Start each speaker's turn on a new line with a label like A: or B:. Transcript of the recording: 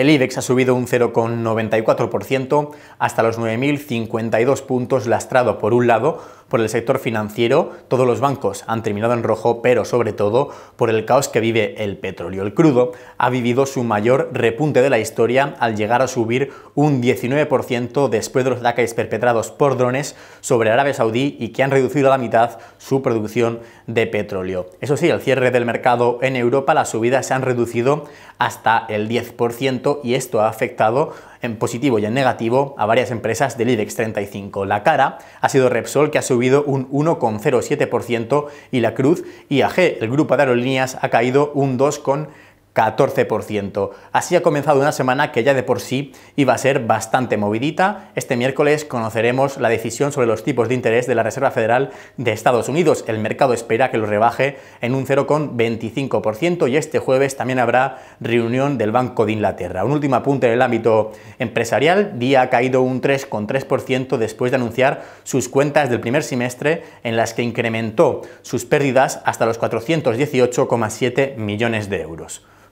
A: El IBEX ha subido un 0,94% hasta los 9.052 puntos lastrado por un lado por el sector financiero, todos los bancos han terminado en rojo, pero sobre todo por el caos que vive el petróleo. El crudo ha vivido su mayor repunte de la historia al llegar a subir un 19% después de los ataques perpetrados por drones sobre Arabia Saudí y que han reducido a la mitad su producción de petróleo. Eso sí, al cierre del mercado en Europa las subidas se han reducido hasta el 10% y esto ha afectado en positivo y en negativo a varias empresas del IBEX 35. La cara ha sido Repsol, que ha subido un 1,07% y la Cruz y IAG, el grupo de aerolíneas, ha caído un 2,07%. 14%. Así ha comenzado una semana que ya de por sí iba a ser bastante movidita. Este miércoles conoceremos la decisión sobre los tipos de interés de la Reserva Federal de Estados Unidos. El mercado espera que lo rebaje en un 0,25% y este jueves también habrá reunión del Banco de Inglaterra. Un último apunte en el ámbito empresarial. Día ha caído un 3,3% después de anunciar sus cuentas del primer semestre en las que incrementó sus pérdidas hasta los 418,7 millones de euros.